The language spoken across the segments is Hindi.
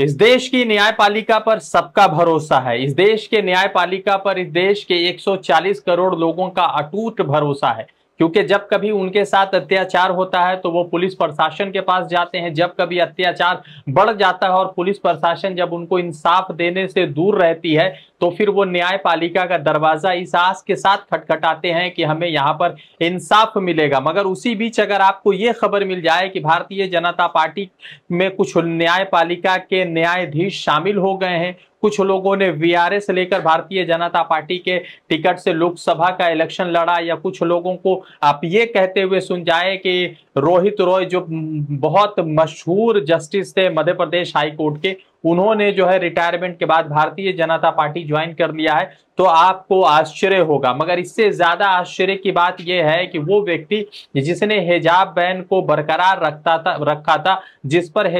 इस देश की न्यायपालिका पर सबका भरोसा है इस देश के न्यायपालिका पर इस देश के 140 करोड़ लोगों का अटूट भरोसा है क्योंकि जब कभी उनके साथ अत्याचार होता है तो वो पुलिस प्रशासन के पास जाते हैं जब कभी अत्याचार बढ़ जाता है और पुलिस प्रशासन जब उनको इंसाफ देने से दूर रहती है तो फिर वो न्यायपालिका का दरवाजा इस आस के साथ खटखटाते हैं कि हमें यहाँ पर इंसाफ मिलेगा मगर उसी बीच अगर आपको ये खबर मिल जाए कि भारतीय जनता पार्टी में कुछ न्यायपालिका के न्यायाधीश शामिल हो गए हैं कुछ लोगों ने वीआरएस से लेकर भारतीय जनता पार्टी के टिकट से लोकसभा का इलेक्शन लड़ा या कुछ लोगों को आप ये कहते हुए सुन जाए कि रोहित रॉय जो बहुत मशहूर जस्टिस थे मध्य प्रदेश हाईकोर्ट के उन्होंने जो है रिटायरमेंट के बाद भारतीय जनता पार्टी ज्वाइन कर लिया है तो आपको आश्चर्य होगा मगर इससे ज्यादा आश्चर्य की बात यह है कि वो व्यक्ति जिसने हिजाब बैन को बरकरार रखता था रखा था जिस पर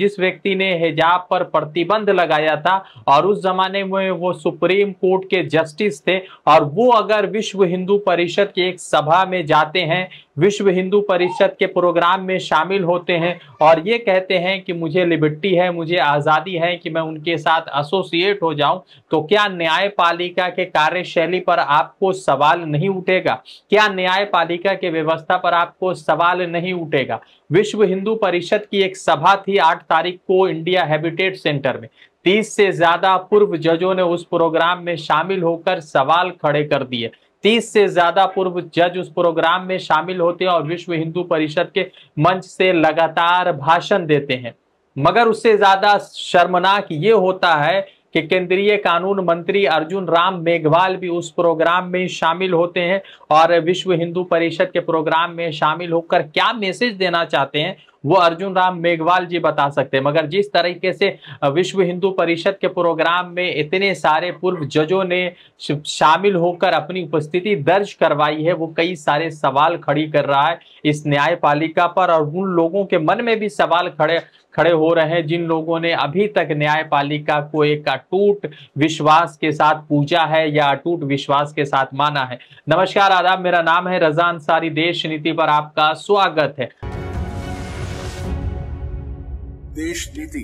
जिस व्यक्ति ने हिजाब पर प्रतिबंध लगाया था और उस जमाने में वो सुप्रीम कोर्ट के जस्टिस थे और वो अगर विश्व हिंदू परिषद की एक सभा में जाते हैं विश्व हिंदू परिषद के प्रोग्राम में शामिल होते हैं और ये कहते हैं कि मुझे लिबर्टी है मुझे आज़ादी है कि मैं उनके साथ एसोसिएट हो जाऊं तो क्या न्यायपालिका न्यायपालिका के कार्यशैली पर आपको सवाल नहीं उठेगा क्या न्यायपालिका के व्यवस्था पर आपको सवाल नहीं उठेगा विश्व हिंदू परिषद की एक सभा थी आठ तारीख को इंडिया हैबिटेट सेंटर में तीस से ज्यादा पूर्व जजों ने उस प्रोग्राम में शामिल होकर सवाल खड़े कर दिए तीस से ज्यादा पूर्व जज उस प्रोग्राम में शामिल होते हैं और विश्व हिंदू परिषद के मंच से लगातार भाषण देते हैं मगर उससे ज्यादा शर्मनाक ये होता है कि केंद्रीय कानून मंत्री अर्जुन राम मेघवाल भी उस प्रोग्राम में शामिल होते हैं और विश्व हिंदू परिषद के प्रोग्राम में शामिल होकर क्या मैसेज देना चाहते हैं वो अर्जुन राम मेघवाल जी बता सकते हैं मगर जिस तरीके से विश्व हिंदू परिषद के प्रोग्राम में इतने सारे पूर्व जजों ने शामिल होकर अपनी उपस्थिति दर्ज करवाई है वो कई सारे सवाल खड़ी कर रहा है इस न्यायपालिका पर और उन लोगों के मन में भी सवाल खड़े खड़े हो रहे हैं जिन लोगों ने अभी तक न्यायपालिका को एक अटूट विश्वास के साथ पूजा है या अटूट विश्वास के साथ माना है नमस्कार आदाब मेरा नाम है रजा अंसारी देश नीति पर आपका स्वागत है देश नीति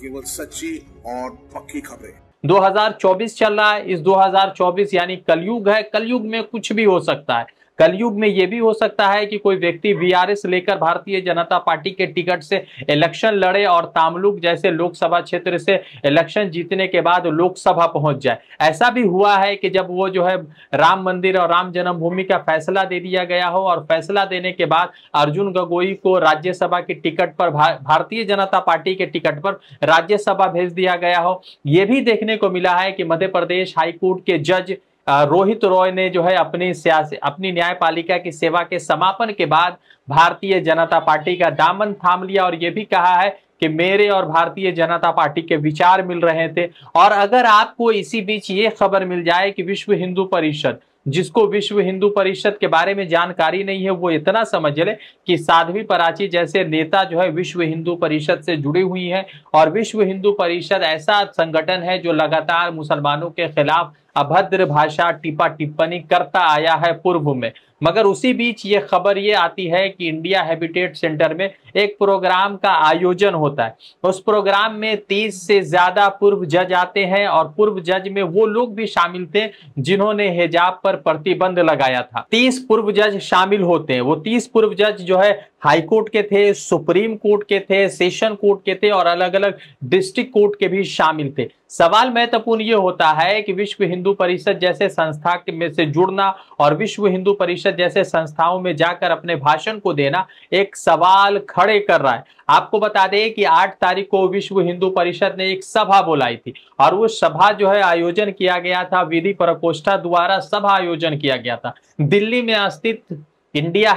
केवल सच्ची और पक्की खबरें 2024 चल रहा है इस 2024 यानी कलयुग है कलयुग में कुछ भी हो सकता है कलयुग में यह भी हो सकता है कि कोई व्यक्ति वीआरएस लेकर भारतीय जनता पार्टी के टिकट से इलेक्शन लड़े और तामलुक जैसे लोकसभा क्षेत्र से इलेक्शन जीतने के बाद लोकसभा पहुंच जाए ऐसा भी हुआ है कि जब वो जो है राम मंदिर और राम जन्मभूमि का फैसला दे दिया गया हो और फैसला देने के बाद अर्जुन गगोई को राज्यसभा के टिकट पर भारतीय जनता पार्टी के टिकट पर राज्यसभा भेज दिया गया हो यह भी देखने को मिला है कि मध्य प्रदेश हाईकोर्ट के जज रोहित रॉय ने जो है अपनी सियासी अपनी न्यायपालिका की सेवा के समापन के बाद भारतीय जनता पार्टी का दामन थाम लिया और ये भी कहा है कि मेरे और भारतीय जनता पार्टी के विचार मिल रहे थे और अगर आपको इसी बीच ये खबर मिल जाए कि विश्व हिंदू परिषद जिसको विश्व हिंदू परिषद के बारे में जानकारी नहीं है वो इतना समझ ले कि साध्वी पराची जैसे नेता जो है विश्व हिंदू परिषद से जुड़ी हुई हैं और विश्व हिंदू परिषद ऐसा संगठन है जो लगातार मुसलमानों के खिलाफ अभद्र भाषा टिपा टिप्पणी करता आया है पूर्व में मगर उसी बीच ये खबर ये आती है कि इंडिया हैबिटेट सेंटर में एक प्रोग्राम का आयोजन होता है उस प्रोग्राम में तीस से ज्यादा पूर्व जज आते हैं और पूर्व जज में वो लोग भी शामिल थे जिन्होंने हिजाब पर प्रतिबंध लगाया था तीस पूर्व जज शामिल होते हैं वो तीस पूर्व जज जो है हाई कोर्ट के थे सुप्रीम कोर्ट के थे सेशन कोर्ट के थे और अलग अलग डिस्ट्रिक्ट कोर्ट के भी शामिल थे सवाल महत्वपूर्ण ये होता है कि विश्व हिंदू परिषद जैसे संस्था में से जुड़ना और विश्व हिंदू परिषद जैसे संस्थाओं में जाकर अपने भाषण को देना एक सवाल खड़े कर रहा है आपको बता दें कि 8 तारीख को विश्व हिंदू परिषद ने एक सभा बुलाई थी और वो सभा जो है आयोजन किया गया था विधि प्रकोष्ठा द्वारा सभा आयोजन किया गया था दिल्ली में स्थित इंडिया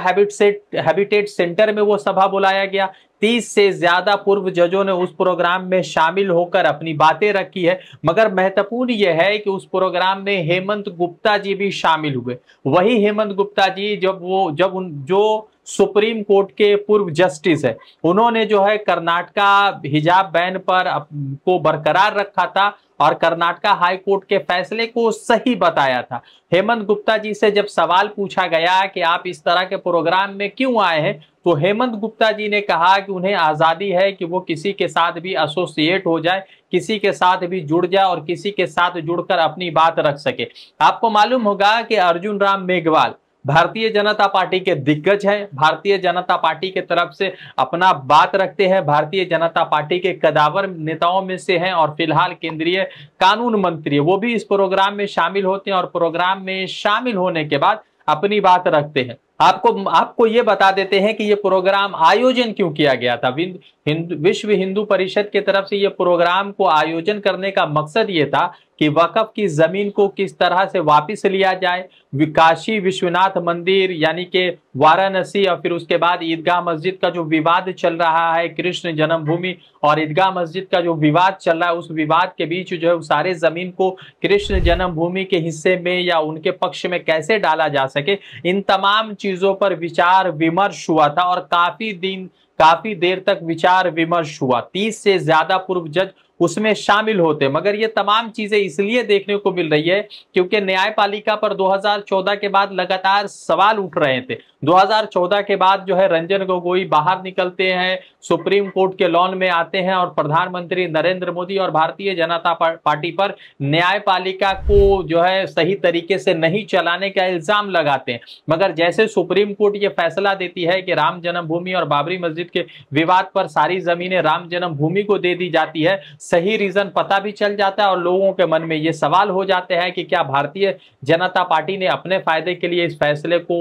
हैबिटेट सेंटर में वो सभा बुलाया गया तीस से ज्यादा पूर्व जजों ने उस प्रोग्राम में शामिल होकर अपनी बातें रखी है मगर महत्वपूर्ण यह है कि उस प्रोग्राम में हेमंत गुप्ता जी भी शामिल हुए वही हेमंत गुप्ता जी जब वो जब उन जो सुप्रीम कोर्ट के पूर्व जस्टिस है उन्होंने जो है कर्नाटका हिजाब बैन पर को बरकरार रखा था और कर्नाटका हाई कोर्ट के फैसले को सही बताया था हेमंत गुप्ता जी से जब सवाल पूछा गया कि आप इस तरह के प्रोग्राम में क्यों आए हैं तो हेमंत गुप्ता जी ने कहा कि उन्हें आज़ादी है कि वो किसी के साथ भी एसोसिएट हो जाए किसी के साथ भी जुड़ जाए और किसी के साथ जुड़कर अपनी बात रख सके आपको मालूम होगा कि अर्जुन राम मेघवाल भारतीय जनता पार्टी के दिग्गज हैं भारतीय जनता पार्टी के तरफ से अपना बात रखते हैं भारतीय जनता पार्टी के कदावर नेताओं में से हैं और फिलहाल केंद्रीय कानून मंत्री वो भी इस प्रोग्राम में शामिल होते हैं और प्रोग्राम में शामिल होने के बाद अपनी बात रखते हैं आपको आपको ये बता देते हैं कि ये प्रोग्राम आयोजन क्यों किया गया था हिंदु, विश्व हिंदू परिषद की तरफ से ये प्रोग्राम को आयोजन करने का मकसद ये था कि वक़ की ज़मीन को किस तरह से वापस लिया जाए विकाशी विश्वनाथ मंदिर यानी कि वाराणसी और फिर उसके बाद ईदगाह मस्जिद का जो विवाद चल रहा है कृष्ण जन्मभूमि और ईदगाह मस्जिद का जो विवाद चल रहा है उस विवाद के बीच जो है सारे ज़मीन को कृष्ण जन्मभूमि के हिस्से में या उनके पक्ष में कैसे डाला जा सके इन तमाम चीज़ों पर विचार विमर्श हुआ था और काफ़ी दिन काफी देर तक विचार विमर्श हुआ तीस से ज्यादा पूर्व जज उसमें शामिल होते मगर ये तमाम चीजें इसलिए देखने को मिल रही है क्योंकि न्यायपालिका पर 2014 के बाद लगातार सवाल उठ रहे थे 2014 के बाद जो है रंजन गोगोई बाहर निकलते हैं सुप्रीम कोर्ट के लॉन में आते हैं और प्रधानमंत्री नरेंद्र मोदी और भारतीय जनता पार्टी पर न्यायपालिका को जो है सही तरीके से नहीं चलाने का इल्जाम लगाते हैं मगर जैसे सुप्रीम कोर्ट ये फैसला देती है कि राम जन्मभूमि और बाबरी मस्जिद के विवाद पर सारी जमीने राम जन्मभूमि को दे दी जाती है सही रीजन पता भी चल जाता है और लोगों के मन में ये सवाल हो जाते हैं कि क्या भारतीय जनता पार्टी ने अपने फायदे के लिए इस फैसले को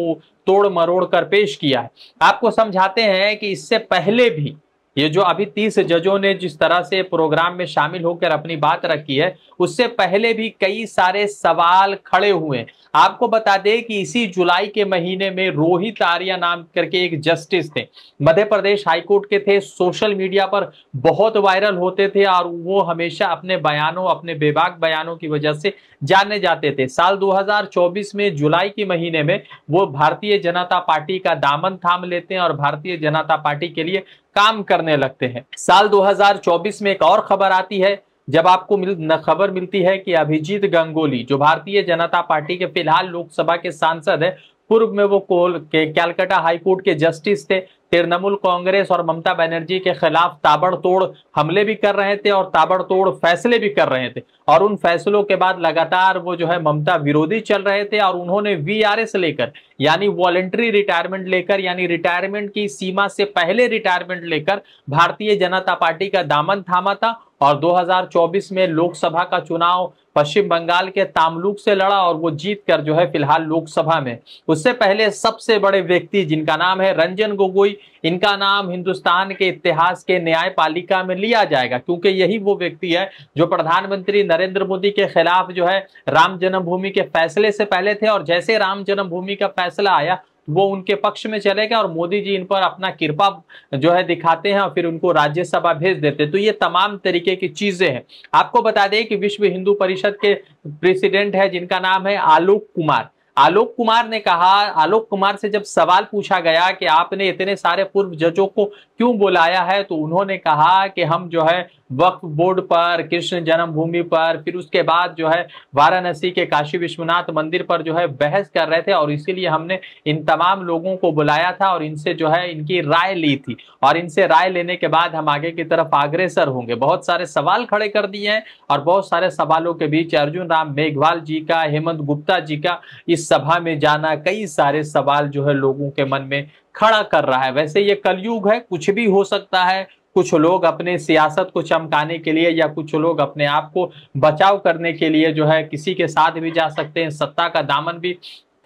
तोड़ मरोड़ कर पेश किया है आपको समझाते हैं कि इससे पहले भी ये जो अभी तीस जजों ने जिस तरह से प्रोग्राम में शामिल होकर अपनी बात रखी है उससे पहले भी कई सारे सवाल खड़े हुए आपको बता दें कि इसी जुलाई के महीने में रोहित आर्या नाम करके एक जस्टिस थे मध्य प्रदेश हाईकोर्ट के थे सोशल मीडिया पर बहुत वायरल होते थे और वो हमेशा अपने बयानों अपने बेबाक बयानों की वजह से जाने जाते थे साल 2024 में जुलाई के महीने में वो भारतीय जनता पार्टी का दामन थाम लेते हैं और भारतीय जनता पार्टी के लिए काम करने लगते हैं साल 2024 में एक और खबर आती है जब आपको मिल न खबर मिलती है कि अभिजीत गंगोली जो भारतीय जनता पार्टी के फिलहाल लोकसभा के सांसद है पूर्व में वो कोल के कैलकाटा हाईकोर्ट के जस्टिस थे तृणमूल कांग्रेस और ममता बनर्जी के खिलाफ ताबड़तोड़ हमले भी कर रहे थे और ताबड़तोड़ फैसले भी कर रहे थे और उन फैसलों के बाद लगातार वो जो है ममता विरोधी चल रहे थे और उन्होंने वीआरएस लेकर यानी वॉलेंट्री रिटायरमेंट लेकर यानी रिटायरमेंट की सीमा से पहले रिटायरमेंट लेकर भारतीय जनता पार्टी का दामन थामा था और 2024 में लोकसभा का चुनाव पश्चिम बंगाल के तामलुक से लड़ा और वो जीत कर जो है फिलहाल लोकसभा में उससे पहले सबसे बड़े व्यक्ति जिनका नाम है रंजन गोगोई इनका नाम हिंदुस्तान के इतिहास के न्यायपालिका में लिया जाएगा क्योंकि यही वो व्यक्ति है जो प्रधानमंत्री नरेंद्र मोदी के खिलाफ जो है राम जन्मभूमि के फैसले से पहले थे और जैसे राम जन्मभूमि का फैसला आया वो उनके पक्ष में चले गए और मोदी जी इन पर अपना कृपा जो है दिखाते हैं और फिर उनको राज्यसभा भेज देते तो ये तमाम तरीके की चीजें हैं आपको बता दें कि विश्व हिंदू परिषद के प्रेसिडेंट है जिनका नाम है आलोक कुमार आलोक कुमार ने कहा आलोक कुमार से जब सवाल पूछा गया कि आपने इतने सारे पूर्व जजों को क्यों बुलाया है तो उन्होंने कहा कि हम जो है वक्फ बोर्ड पर कृष्ण जन्मभूमि पर फिर उसके बाद जो है वाराणसी के काशी विश्वनाथ मंदिर पर जो है बहस कर रहे थे और इसीलिए हमने इन तमाम लोगों को बुलाया था और इनसे जो है इनकी राय ली थी और इनसे राय लेने के बाद हम आगे की तरफ अग्रेसर होंगे बहुत सारे सवाल खड़े कर दिए हैं और बहुत सारे सवालों के बीच अर्जुन राम मेघवाल जी का हेमंत गुप्ता जी का इस सभा में जाना कई सारे सवाल जो है लोगों के मन में खड़ा कर रहा है वैसे ये कलयुग है कुछ भी हो सकता है कुछ लोग अपने सियासत को चमकाने के लिए या कुछ लोग अपने आप को बचाव करने के लिए जो है किसी के साथ भी जा सकते हैं सत्ता का दामन भी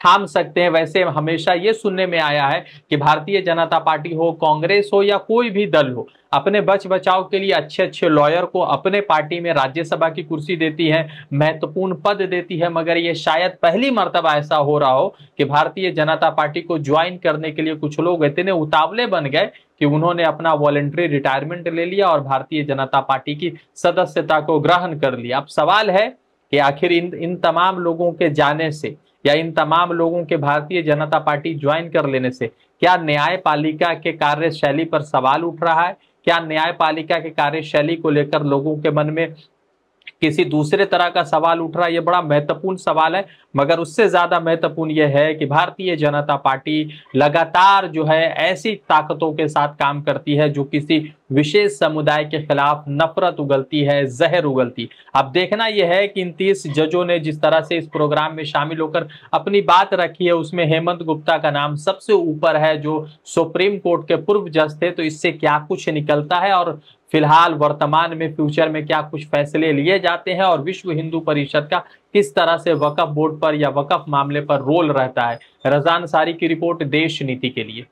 थाम सकते हैं वैसे हमेशा ये सुनने में आया है कि भारतीय जनता पार्टी हो कांग्रेस हो या कोई भी दल हो अपने बच बचाव के लिए अच्छे अच्छे लॉयर को अपने पार्टी में राज्यसभा की कुर्सी देती है महत्वपूर्ण पद देती है मगर ये शायद पहली मरतबा ऐसा हो रहा हो कि भारतीय जनता पार्टी को ज्वाइन करने के लिए कुछ लोग इतने उतावले बन गए कि उन्होंने अपना वॉलेंट्री रिटायरमेंट ले लिया और भारतीय जनता पार्टी की सदस्यता को ग्रहण कर लिया अब सवाल है कि आखिर इन इन तमाम लोगों के जाने से या इन तमाम लोगों के भारतीय जनता पार्टी ज्वाइन कर लेने से क्या न्यायपालिका के कार्यशैली पर सवाल उठ रहा है क्या न्यायपालिका के कार्यशैली को लेकर लोगों के मन में किसी दूसरे तरह का सवाल उठ रहा है ये बड़ा महत्वपूर्ण सवाल है मगर उससे ज्यादा महत्वपूर्ण यह है कि भारतीय जनता पार्टी लगातार जो है ऐसी ताकतों के साथ काम करती है जो किसी विशेष समुदाय के खिलाफ नफरत उगलती है जहर उगलती अब देखना यह है कि इन तीस जजों ने जिस तरह से इस प्रोग्राम में शामिल होकर अपनी बात रखी है उसमें हेमंत गुप्ता का नाम सबसे ऊपर है जो सुप्रीम कोर्ट के पूर्व जज थे तो इससे क्या कुछ निकलता है और फिलहाल वर्तमान में फ्यूचर में क्या कुछ फैसले लिए जाते हैं और विश्व हिंदू परिषद का किस तरह से वकफ बोर्ड पर या वकफ मामले पर रोल रहता है रजान सारी की रिपोर्ट देश नीति के लिए